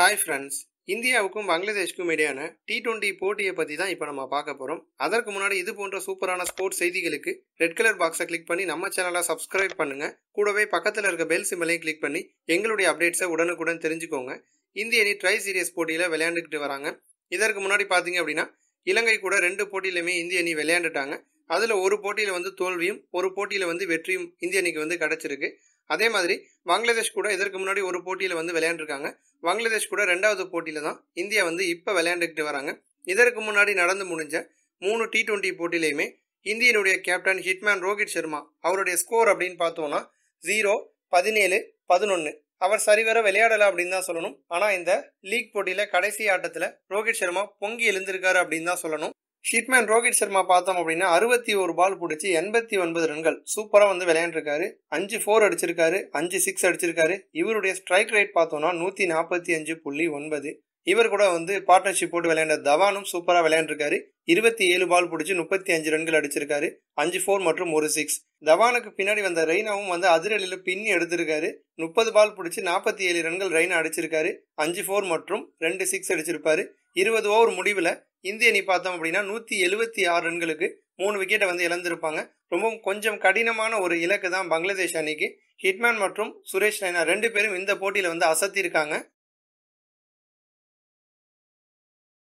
hi friends இந்தியாவுக்கும் பங்களாதேஷ்க்கும் இடையான T twenty போட்டியை பற்றி தான் இப்போ நம்ம பார்க்க போகிறோம் அதற்கு முன்னாடி இது போன்ற சூப்பரான ஸ்போர்ட்ஸ் செய்திகளுக்கு ரெட் கலர் பாக்ஸை கிளிக் பண்ணி நம்ம சேனலை சப்ஸ்கிரைப் பண்ணுங்க கூடவே பக்கத்தில் இருக்க பெல் சிம்மலையும் கிளிக் பண்ணி எங்களுடைய அப்டேட்ஸை உடனுக்குடன் தெரிஞ்சுக்கோங்க இந்திய அணி ட்ரை சீரியஸ் போட்டியில் விளையாண்டுக்கிட்டு வராங்க இதற்கு முன்னாடி பார்த்தீங்க அப்படின்னா இலங்கை கூட ரெண்டு போட்டியிலுமே இந்திய அணி விளையாண்டுட்டாங்க அதில் ஒரு போட்டியில் வந்து தோல்வியும் ஒரு போட்டியில் வந்து வெற்றியும் இந்திய அணிக்கு வந்து கிடச்சிருக்கு அதே மாதிரி பங்களாதேஷ் கூட இதற்கு முன்னாடி ஒரு போட்டியில் வந்து விளையாண்டுருக்காங்க பங்களாதேஷ் கூட ரெண்டாவது போட்டியில் தான் இந்தியா வந்து இப்போ விளையாண்டுக்கிட்டு வராங்க இதற்கு முன்னாடி நடந்து முடிஞ்ச மூணு டி டுவெண்ட்டி போட்டிலையுமே இந்தியனுடைய கேப்டன் ஹிட்மேன் ரோஹித் சர்மா அவருடைய ஸ்கோர் அப்படின்னு பார்த்தோம்னா ஜீரோ பதினேழு பதினொன்று அவர் சரிவர விளையாடலை அப்படின்னு தான் சொல்லணும் ஆனால் இந்த லீக் போட்டியில் கடைசி ஆட்டத்தில் ரோஹித் சர்மா பொங்கி எழுந்திருக்காரு அப்படின்னு தான் சொல்லணும் ஹிட்மேன் ரோஹித் சர்மா பார்த்தோம் அப்படின்னா அறுபத்தி ஒரு பால் பிடிச்சி எண்பத்தி ஒன்பது ரன்கள் சூப்பராக வந்து விளையாண்டுருக்காரு அஞ்சு ஃபோர் அடிச்சிருக்காரு அஞ்சு சிக்ஸ் அடிச்சிருக்காரு இவருடைய ஸ்ட்ரைக் ரேட் பார்த்தோம்னா நூற்றி நாற்பத்தி அஞ்சு புள்ளி ஒன்பது இவர் கூட வந்து பார்ட்னர்ஷிப் போட்டு விளையாண்ட தவானும் சூப்பராக விளையாண்டுருக்காரு இருபத்தி ஏழு பால் பிடிச்சி முப்பத்தி அஞ்சு ரன்கள் அடிச்சிருக்காரு அஞ்சு ஃபோர் மற்றும் ஒரு சிக்ஸ் தவானுக்கு பின்னாடி வந்த ரெய்னாவும் வந்து அதிரலியில் பின்னி எடுத்திருக்காரு முப்பது பால் பிடிச்சி நாற்பத்தி ஏழு ரன்கள் ரெய்னா அடிச்சிருக்காரு அஞ்சு ஃபோர் மற்றும் ரெண்டு சிக்ஸ் அடிச்சிருப்பாரு இருபது ஓவர் முடிவில் இந்திய அணி பார்த்தோம் அப்படின்னா நூற்றி எழுபத்தி ஆறு ரன்களுக்கு மூணு விக்கெட்டை வந்து இழந்திருப்பாங்க ரொம்பவும் கொஞ்சம் கடினமான ஒரு இலக்கு தான் பங்களாதேஷ் அணிக்கு ஹிட்மேன் மற்றும் சுரேஷ் ரெய்னா ரெண்டு பேரும் இந்த போட்டியில் வந்து அசத்தியிருக்காங்க